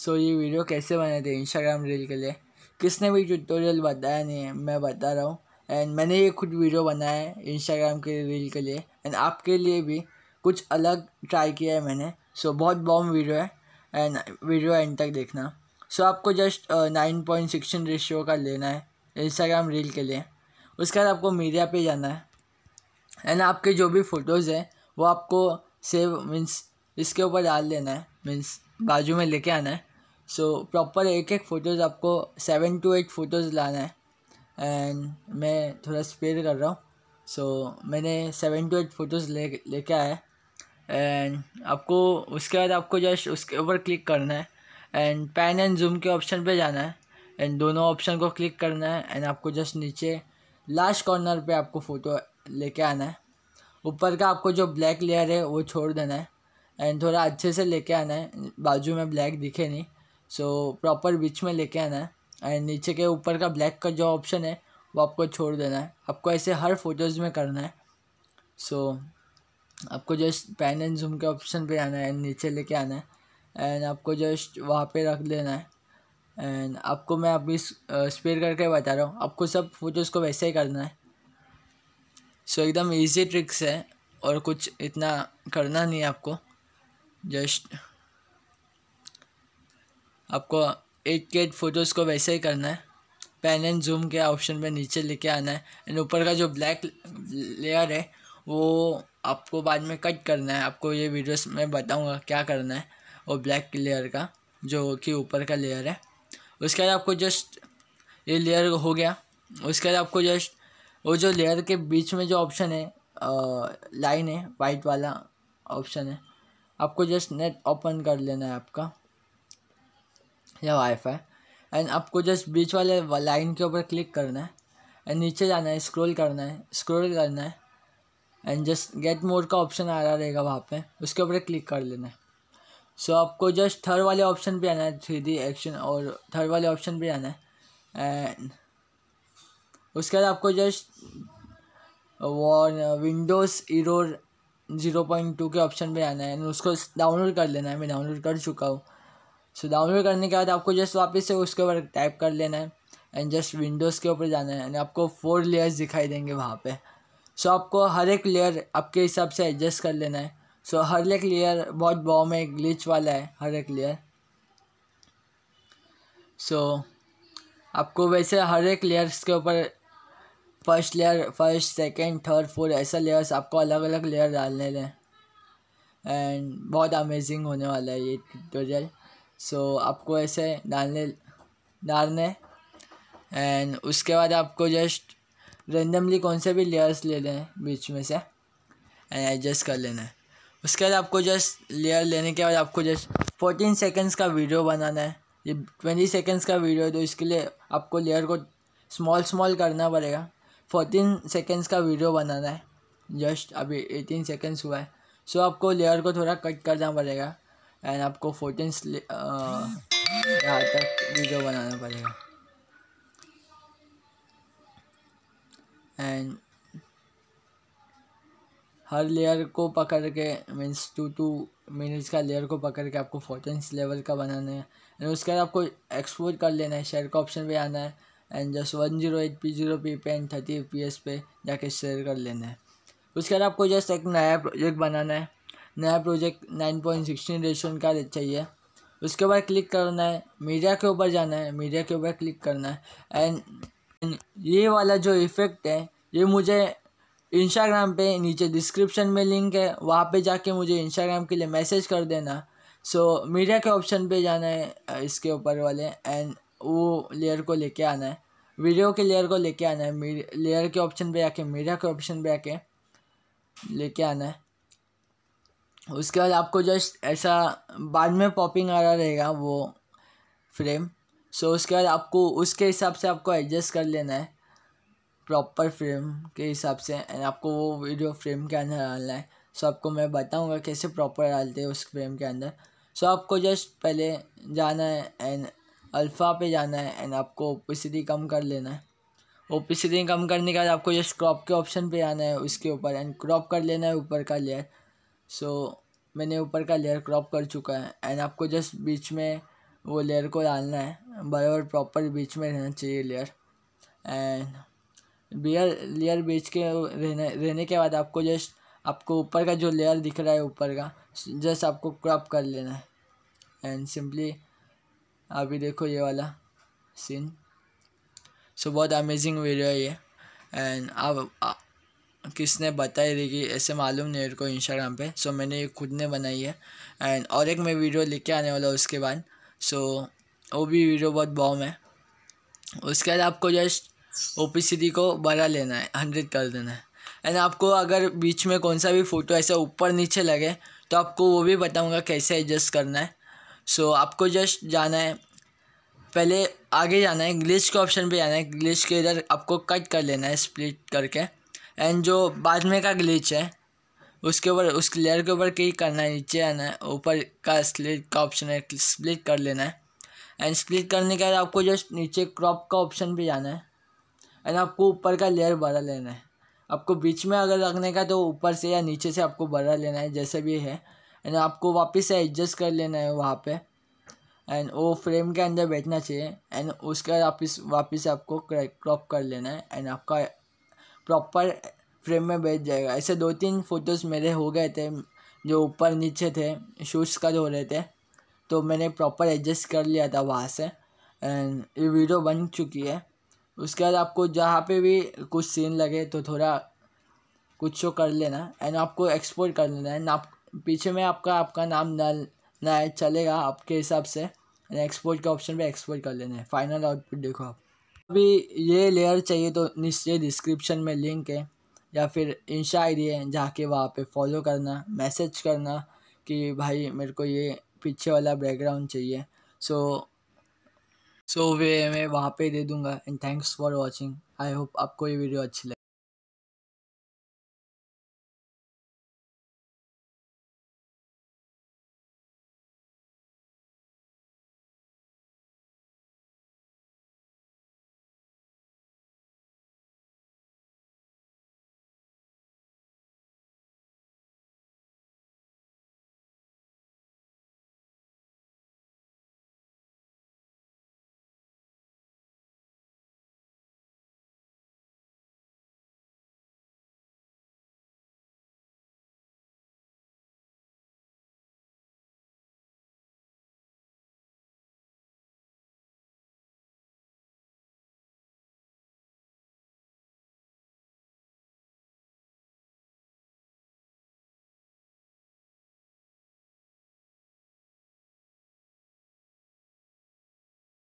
सो ये वीडियो कैसे बने थे इंस्टाग्राम रील के लिए किसने भी ट्यूटोरियल बताया नहीं है मैं बता रहा हूँ एंड मैंने ये खुद वीडियो बनाया है इंस्टाग्राम के रील के लिए एंड आपके लिए भी कुछ अलग ट्राई किया है मैंने सो so, बहुत बॉम वीडियो है एंड वीडियो एंड तक देखना सो so, आपको just nine point sixteen ratio का लेना है इंस्टाग्राम रील के लिए उसके बाद आपको मीडिया पे जाना है एंड आपके जो भी फ़ोटोज़ हैं वो आपको सेव मीन्स इसके ऊपर डाल देना है मीन्स बाजू में लेके आना है सो प्रॉपर एक एक फ़ोटोज़ आपको सेवन टू एट फ़ोटोज़ लाना है एंड मैं थोड़ा स्पेयर कर रहा हूँ सो so, मैंने सेवन टू एट फ़ोटोज़ ले लेके आया एंड आपको उसके बाद आपको जस्ट उसके ऊपर क्लिक करना है एंड पैन एंड जूम के ऑप्शन पे जाना है एंड दोनों ऑप्शन को क्लिक करना है एंड आपको जस्ट नीचे लास्ट कॉर्नर पे आपको फ़ोटो लेके आना है ऊपर का आपको जो ब्लैक लेयर है वो छोड़ देना है एंड थोड़ा अच्छे से लेके आना है बाजू में ब्लैक दिखे नहीं सो प्रॉपर बीच में लेके आना है एंड नीचे के ऊपर का ब्लैक का जो ऑप्शन है वो आपको छोड़ देना है आपको ऐसे हर फोटोज़ में करना है सो so, आपको जस्ट पैन एंड जूम के ऑप्शन पे आना है एंड नीचे लेके आना है एंड आपको जस्ट वहाँ पे रख लेना है एंड आपको मैं अभी स्पेयर करके बता रहा हूँ आपको सब फोटोज़ को वैसे ही करना है सो so, एकदम ईजी ट्रिक्स है और कुछ इतना करना नहीं है आपको जस्ट आपको एट के एट फ़ोटोज़ को वैसे ही करना है पैन एंड जूम के ऑप्शन में नीचे लेके आना है एंड ऊपर का जो ब्लैक लेयर है वो आपको बाद में कट करना है आपको ये वीडियोस में बताऊंगा क्या करना है वो ब्लैक लेयर का जो कि ऊपर का लेयर है उसके बाद आपको जस्ट ये लेयर हो गया उसके बाद आपको जस्ट वो जो लेयर के बीच में जो ऑप्शन है लाइन है वाइट वाला ऑप्शन है आपको जस्ट नेट ओपन कर लेना है आपका या वाईफाई एंड आपको जस्ट बीच वाले लाइन के ऊपर क्लिक करना है एंड नीचे जाना है स्क्रॉल करना है स्क्रॉल करना है एंड जस्ट गेट मोर का ऑप्शन आ रहा रहेगा वहाँ पे उसके ऊपर क्लिक कर लेना है सो so, आपको जस्ट थर्ड वाले ऑप्शन पे आना है थ्री डी एक्शन और थर्ड वाले ऑप्शन पे आना है एंड उसके बाद आपको जस्ट वो विंडोज़ ईरो ज़ीरो पॉइंट टू के ऑप्शन पे आना है एंड उसको डाउनलोड कर लेना है मैं डाउनलोड कर चुका हूँ सो डाउनलोड करने के बाद आपको जस्ट वापस से उसके ऊपर टाइप कर लेना है एंड जस्ट विंडोज़ के ऊपर जाना है एंड आपको फोर लेयर्स दिखाई देंगे वहाँ पे सो so, आपको हर एक लेयर आपके हिसाब से एडजस्ट कर लेना है सो so, हर एक लेयर बहुत बॉम में ग्लिच वाला है हर एक लेयर सो so, आपको वैसे हर एक लेयर्स के ऊपर first layer first second third fourth ऐसा लेयर्स आपको अलग अलग लेयर डालने लें एंड बहुत अमेजिंग होने वाला है ये ट्यूटोरियल सो आपको ऐसे डालने डालने एंड उसके बाद आपको जस्ट रेंडमली कौन से भी लेयर्स ले लें बीच में से एंड एडजस्ट कर लेना है उसके बाद आपको जस्ट लेयर लेने के बाद आपको जस्ट फोर्टीन सेकेंड्स का वीडियो बनाना है ये ट्वेंटी सेकेंड्स का वीडियो है तो इसके लिए आपको लेयर को स्मॉल स्मॉल करना पड़ेगा फोर्टीन सेकेंड्स का वीडियो बनाना है जस्ट अभी एटीन सेकेंड्स हुआ है सो आपको लेयर को थोड़ा कट करना पड़ेगा एंड आपको फोर्टीन uh, यहाँ तक वीडियो बनाना पड़ेगा एंड हर लेयर को पकड़ के मीन्स टू टू मिनट्स का लेयर को पकड़ के आपको फोर्टीन लेवल का बनाना है एंड उसके बाद आपको एक्सपोर्ट कर लेना है शेयर का ऑप्शन पे आना है and just one zero eight P zero P पे एंड थर्टी पी एस पे जाके शेयर कर लेना है उसके बाद आपको जस्ट एक नया प्रोजेक्ट बनाना है नया प्रोजेक्ट नाइन पॉइंट सिक्सटीन रेशन का चाहिए उसके बाद क्लिक करना है मीडिया के ऊपर जाना है मीडिया के ऊपर क्लिक करना है एंड ये वाला जो इफ़ेक्ट है ये मुझे इंस्टाग्राम पे नीचे डिस्क्रिप्शन में लिंक है वहाँ पे जाके मुझे इंस्टाग्राम के लिए मैसेज कर देना सो so, मीडिया के ऑप्शन पे जाना है इसके ऊपर वाले एंड वो लेयर को लेके आना है वीडियो के लेयर को लेके आना है लेयर के ऑप्शन पे आके मीडिया के ऑप्शन पे आके लेके आना है उसके बाद आपको जस्ट ऐसा बाद में पॉपिंग आ रहा रहेगा वो फ्रेम सो उसके बाद आपको उसके हिसाब से आपको एडजस्ट कर लेना है प्रॉपर फ्रेम के हिसाब से एंड आपको वो वीडियो फ्रेम के अंदर डालना है सो आपको मैं बताऊंगा कैसे प्रॉपर डालते हैं उस फ्रेम के अंदर सो आपको जस्ट पहले जाना है एंड अल्फ़ा पे जाना है एंड आपको ओपिसिटी कम कर लेना है ओपिसिटी कम करने के बाद आपको जस्ट क्रॉप के ऑप्शन पे आना है उसके ऊपर एंड क्रॉप कर लेना है ऊपर का लेयर सो मैंने ऊपर का लेयर क्रॉप कर चुका है एंड आपको जस्ट बीच में वो लेयर को डालना है बराबर प्रॉपर बीच में रहना चाहिए लेयर एंड बियर लेयर बीच के रहने रहने के बाद आपको जस्ट आपको ऊपर का जो लेयर दिख रहा है ऊपर का जस्ट आपको क्रॉप कर लेना है एंड सिंपली अभी देखो ये वाला सीन सो so, बहुत अमेजिंग वीडियो है ये एंड आप किसने बताई थी कि ऐसे मालूम नहीं मेरे को इंस्टाग्राम पे सो मैंने ये खुद ने बनाई है एंड और एक मैं वीडियो लेके आने वाला उसके बाद सो वो भी वीडियो बहुत बॉम है उसके बाद आपको जस्ट ओ को बड़ा लेना है हंड्रेड कर देना है एंड आपको अगर बीच में कौन सा भी फ़ोटो ऐसा ऊपर नीचे लगे तो आपको वो भी बताऊँगा कैसे एडजस्ट करना है सो so, आपको जस्ट जाना है पहले आगे जाना है ग्लिच के ऑप्शन पे जाना है ग्लिच के इधर आपको कट कर लेना है स्प्लिट करके एंड जो बाद में का ग्लिच है उसके ऊपर उस लेयर के ऊपर क्लिक करना है नीचे आना है ऊपर का स्प्लिट का ऑप्शन है स्प्लिट कर लेना है एंड स्प्लिट करने के बाद आपको जस्ट नीचे क्रॉप का ऑप्शन पे जाना है एंड आपको ऊपर का लेयर भरा लेना है आपको बीच में अगर रखने का तो ऊपर से या नीचे से आपको भरा लेना है जैसे भी है एंड आपको वापस से एडजस्ट कर लेना है वहाँ पे एंड वो फ्रेम के अंदर बैठना चाहिए एंड उसके बाद वापस वापस आपको क्रॉप कर लेना है एंड आपका प्रॉपर फ्रेम में बैठ जाएगा ऐसे दो तीन फ़ोटोज़ मेरे हो गए थे जो ऊपर नीचे थे शूट्स कट हो रहे थे तो मैंने प्रॉपर एडजस्ट कर लिया था वहाँ से एंड ये वीडियो बन चुकी है उसके बाद आपको जहाँ पे भी कुछ सीन लगे तो थोड़ा कुछ शो कर लेना एंड आपको एक्सपोर्ट कर लेना एंड आप पीछे में आपका आपका नाम ना ना चलेगा आपके हिसाब से एंड एक्सपोर्ट के ऑप्शन पे एक्सपोर्ट कर लेना है फाइनल आउटपुट देखो आप अभी ये लेयर चाहिए तो निश्चय डिस्क्रिप्शन में लिंक है या फिर इंशा आई डी है जाके वहाँ पे फॉलो करना मैसेज करना कि भाई मेरे को ये पीछे वाला बैकग्राउंड चाहिए सो सो वे मैं वहाँ पे दे दूँगा and thanks for watching I hope आपको ये वीडियो अच्छी लगे